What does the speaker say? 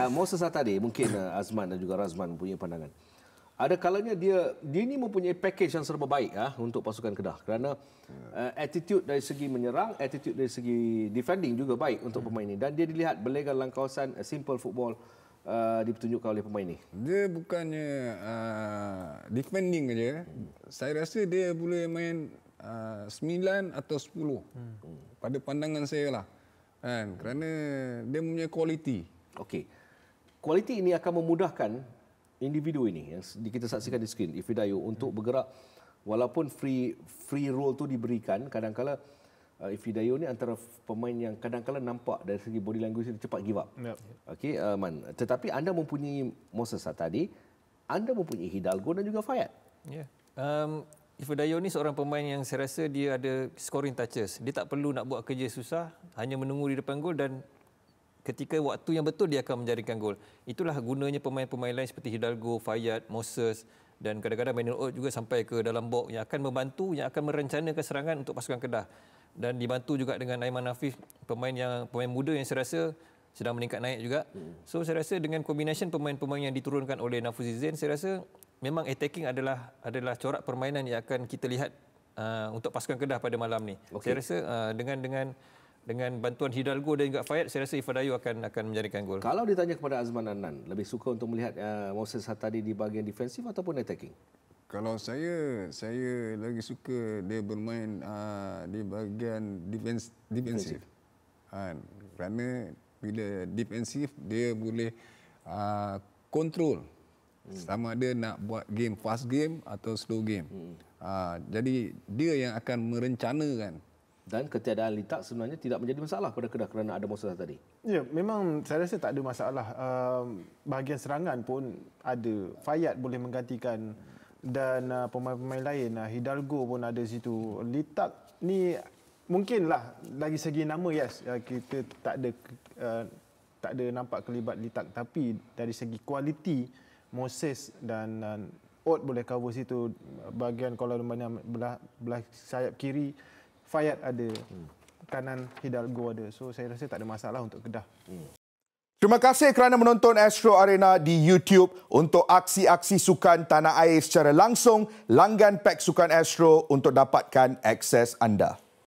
uh, Moses tadi, mungkin uh, Azman dan juga Razman punya pandangan. Ada kalanya dia dia ni mempunyai package yang serba baik ah uh, untuk pasukan Kedah kerana uh, attitude dari segi menyerang, attitude dari segi defending juga baik untuk hmm. pemain ini dan dia dilihat belegan langkawasan uh, simple football uh, dipertunjukkan oleh pemain ini. Dia bukannya uh, defending aja. Saya rasa dia boleh main uh, atau sepuluh Hmm. Pada pandangan saya lah. Kan? Kerana dia punya quality. Okay kualiti ini akan memudahkan individu ini yang kita saksikan di skrin Ifidayo untuk bergerak walaupun free free roll tu diberikan kadangkala uh, Ifidayo ni antara pemain yang kadang kadangkala nampak dari segi body language dia cepat give up. Yep. Okey uh, Man tetapi anda mempunyai Moses tadi anda mempunyai Hidalgo dan juga Fayad. Ya. Yeah. Um Ifidayo ni seorang pemain yang saya rasa dia ada scoring touches. Dia tak perlu nak buat kerja susah, hanya menunggu di depan gol dan ketika waktu yang betul dia akan menjaringkan gol. Itulah gunanya pemain-pemain lain seperti Hidalgo, Fayad, Moses dan kadang-kadang Manuel Oud juga sampai ke dalam box yang akan membantu, yang akan merencanakan serangan untuk pasukan Kedah. Dan dibantu juga dengan Aiman Hafif, pemain yang pemain muda yang saya rasa sedang meningkat naik juga. So saya rasa dengan kombinasi pemain-pemain yang diturunkan oleh Nafuzi Zain, saya rasa memang attacking adalah adalah corak permainan yang akan kita lihat uh, untuk pasukan Kedah pada malam ni. Okay. Saya rasa uh, dengan dengan dengan bantuan Hidalgo dan juga Fayyad saya rasa Ifadayu akan akan menjadikan gol. Kalau ditanya kepada Azman Anan, lebih suka untuk melihat uh, Moses Hatadi di bahagian defensif ataupun attacking? Kalau saya saya lagi suka dia bermain uh, di bahagian defense, defensif. Kan? Uh, kerana bila defensif dia boleh uh, control hmm. sama ada nak buat game fast game atau slow game. Hmm. Uh, jadi dia yang akan merencanakan dan ketiadaan litak sebenarnya tidak menjadi masalah pada Kedah kerana ada Moses tadi. Ya, memang saya rasa tak ada masalah. Ehm, bahagian serangan pun ada. Fayat boleh menggantikan dan eh, pemain-pemain lain. Eh, Hidalgo pun ada situ. Litak ni mungkinlah dari segi nama yes eh, kita tak ada tak ada nampak kelibat litak tapi dari segi kualiti Moses dan Ot boleh cover situ bahagian kalau mana belah, belah sayap kiri Fayad ada. Hmm. Kanan Hidalgo ada. So saya rasa tak ada masalah untuk Kedah. Hmm. Terima kasih kerana menonton Astro Arena di YouTube. Untuk aksi-aksi sukan tanah air secara langsung, langgan pek sukan Astro untuk dapatkan akses anda.